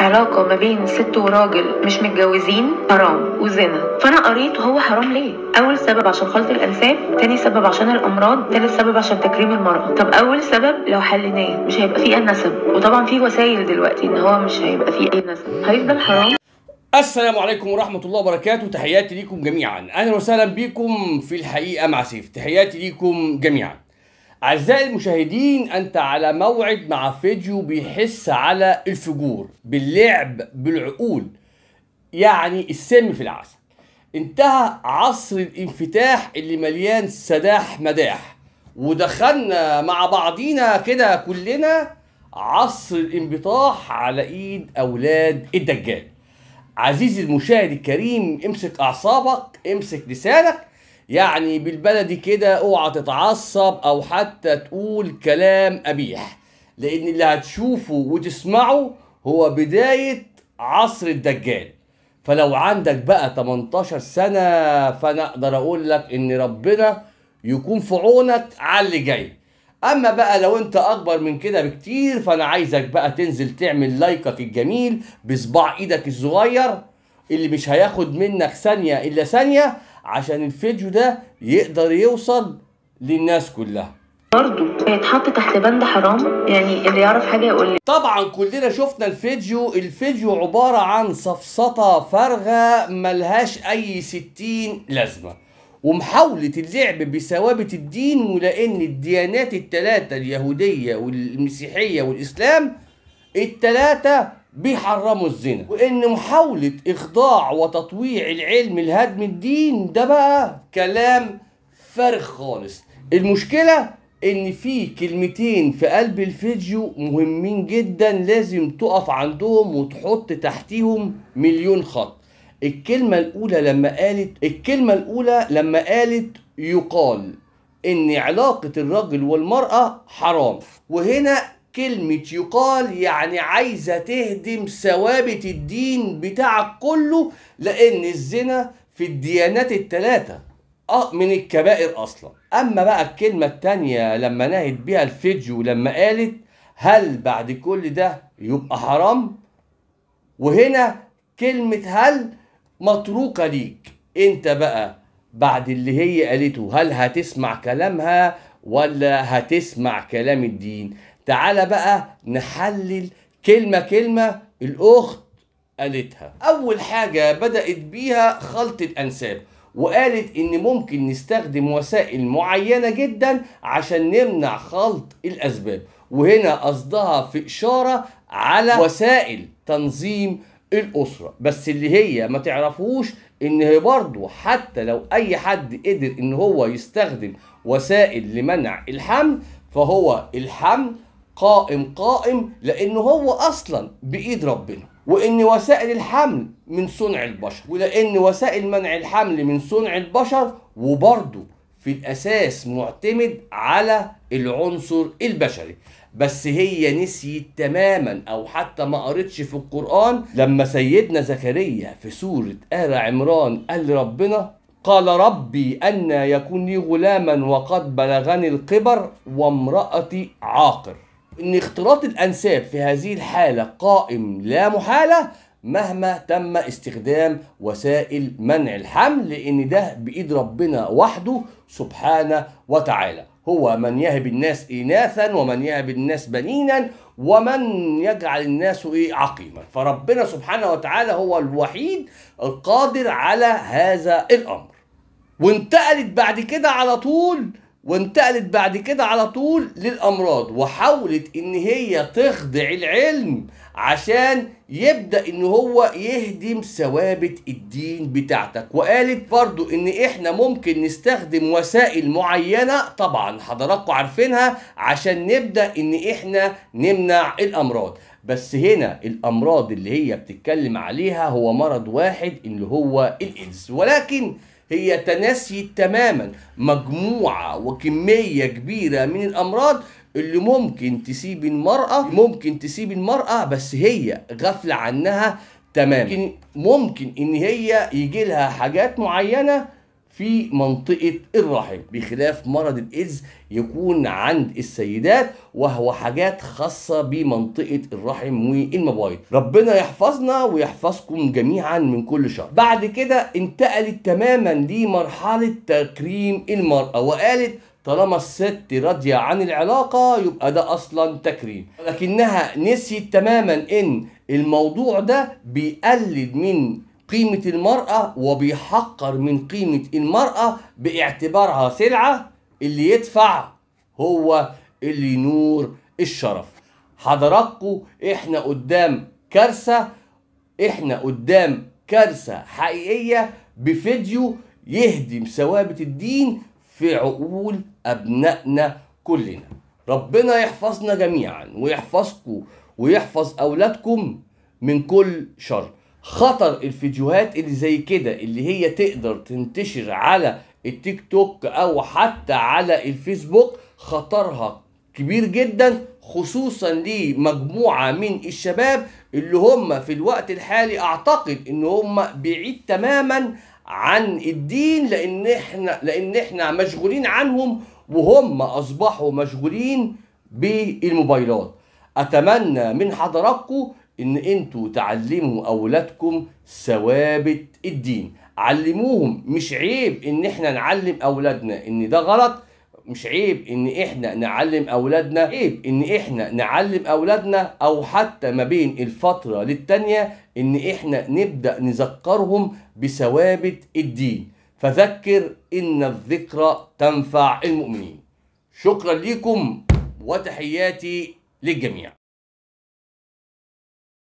علاقة ما بين ست وراجل مش متجوزين حرام وزنا فأنا قريت هو حرام ليه أول سبب عشان خلط الأنساب تاني سبب عشان الأمراض تالت سبب عشان تكريم المرأة طب أول سبب لو حليناه مش هيبقى فيه النسب وطبعا في وسائل دلوقتي إن هو مش هيبقى فيه أي نسب هيفضل حرام السلام عليكم ورحمة الله وبركاته تحياتي ليكم جميعا أهلا وسهلا بكم في الحقيقة مع سيف تحياتي ليكم جميعا أعزائي المشاهدين أنت على موعد مع فيديو بيحس على الفجور باللعب بالعقول يعني السم في العسل انتهى عصر الانفتاح اللي مليان سداح مداح ودخلنا مع بعضينا كده كلنا عصر الانبطاح على ايد اولاد الدجال عزيزي المشاهد الكريم امسك اعصابك امسك لسانك يعني بالبلدي كده اوعى تتعصب او حتى تقول كلام قبيح لان اللي هتشوفه وتسمعه هو بداية عصر الدجال فلو عندك بقى 18 سنة فانا اقدر اقول لك ان ربنا يكون في عونك على اللي جاي اما بقى لو انت اكبر من كده بكتير فانا عايزك بقى تنزل تعمل لايكك الجميل بصباع ايدك الصغير اللي مش هياخد منك ثانية الا ثانية عشان الفيديو ده يقدر يوصل للناس كلها برضه يتحط تحت بند حرام يعني اللي يعرف حاجه يقول لي طبعا كلنا شفنا الفيديو الفيديو عباره عن سفسطه فارغه ملهاش اي ستين لازمه ومحاولة اللعب بثوابت الدين ولأن الديانات التلاتة اليهودية والمسيحية والإسلام التلاتة بيحرموا الزنا وان محاولة اخضاع وتطويع العلم لهدم الدين ده بقى كلام فارغ خالص المشكلة ان في كلمتين في قلب الفيديو مهمين جدا لازم تقف عندهم وتحط تحتيهم مليون خط الكلمة الأولى لما قالت الكلمة الأولى لما قالت يقال إن علاقة الرجل والمرأة حرام وهنا كلمة يقال يعني عايزة تهدم ثوابت الدين بتاعك كله لأن الزنا في الديانات التلاتة اه من الكبائر أصلا أما بقى الكلمة التانية لما نهت بيها الفيديو لما قالت هل بعد كل ده يبقى حرام وهنا كلمة هل متروكة ليك انت بقى بعد اللي هي قالته هل هتسمع كلامها ولا هتسمع كلام الدين تعالى بقى نحلل كلمة كلمة الأخت قالتها أول حاجة بدأت بيها خلط الأنساب وقالت إن ممكن نستخدم وسائل معينة جدا عشان نمنع خلط الأسباب وهنا قصدها في إشارة على وسائل تنظيم الأسرة بس اللي هي ما تعرفوش إن هي برضه حتى لو أي حد قدر إن هو يستخدم وسائل لمنع الحمل فهو الحمل قائم قائم لأنه هو أصلا بإيد ربنا وإن وسائل الحمل من صنع البشر ولأن وسائل منع الحمل من صنع البشر وبرده في الأساس معتمد على العنصر البشري بس هي نسيت تماما او حتى ما قرتش في القرآن لما سيدنا زكريا في سورة آل عمران قال ربنا قال ربي أن يكون لي غلاما وقد بلغني الكبر وامرأتي عاقر ان اختلاط الانساب في هذه الحاله قائم لا محاله مهما تم استخدام وسائل منع الحمل لان ده بايد ربنا وحده سبحانه وتعالى هو من يهب الناس اناثا ومن يهب الناس بنينا ومن يجعل الناس ايه عقيما فربنا سبحانه وتعالى هو الوحيد القادر على هذا الامر وانتقلت بعد كده على طول وانتقلت بعد كده على طول للامراض وحاولت ان هي تخضع العلم عشان يبدا ان هو يهدم ثوابت الدين بتاعتك وقالت برضو ان احنا ممكن نستخدم وسائل معينه طبعا حضراتكم عارفينها عشان نبدا ان احنا نمنع الامراض بس هنا الامراض اللي هي بتتكلم عليها هو مرض واحد اللي هو الايدز ولكن هي تناسي تماما مجموعة وكمية كبيرة من الأمراض اللي ممكن تسيب المرأة ممكن تسيب المرأة بس هي غفلة عنها تماما ممكن, ممكن إن هي يجي لها حاجات معينة في منطقة الرحم بخلاف مرض الإيدز يكون عند السيدات وهو حاجات خاصة بمنطقة الرحم والمبايض ربنا يحفظنا ويحفظكم جميعا من كل شر بعد كده انتقلت تماما لمرحلة تكريم المرأة وقالت طالما الست راضية عن العلاقة يبقى ده أصلا تكريم لكنها نسيت تماما إن الموضوع ده بيقلل من قيمة المرأة وبيحقر من قيمة المرأة باعتبارها سلعة اللي يدفع هو اللي نور الشرف حضراتكم احنا قدام كارثة احنا قدام كارثة حقيقية بفيديو يهدم ثوابت الدين في عقول أبنائنا كلنا ربنا يحفظنا جميعا ويحفظكم ويحفظ أولادكم من كل شر خطر الفيديوهات اللي زي كده اللي هي تقدر تنتشر على التيك توك او حتى على الفيسبوك خطرها كبير جدا خصوصا لمجموعة من الشباب اللي هم في الوقت الحالي اعتقد ان هم بعيد تماما عن الدين لان احنا لان احنا مشغولين عنهم وهم اصبحوا مشغولين بالموبايلات اتمنى من حضراتكم ان انتوا تعلموا اولادكم ثوابت الدين علموهم مش عيب ان احنا نعلم اولادنا ان ده غلط مش عيب ان احنا نعلم اولادنا عيب ان احنا نعلم اولادنا او حتى ما بين الفتره للتانيه ان احنا نبدا نذكرهم بثوابت الدين فذكر ان الذكرى تنفع المؤمنين شكرا لكم وتحياتي للجميع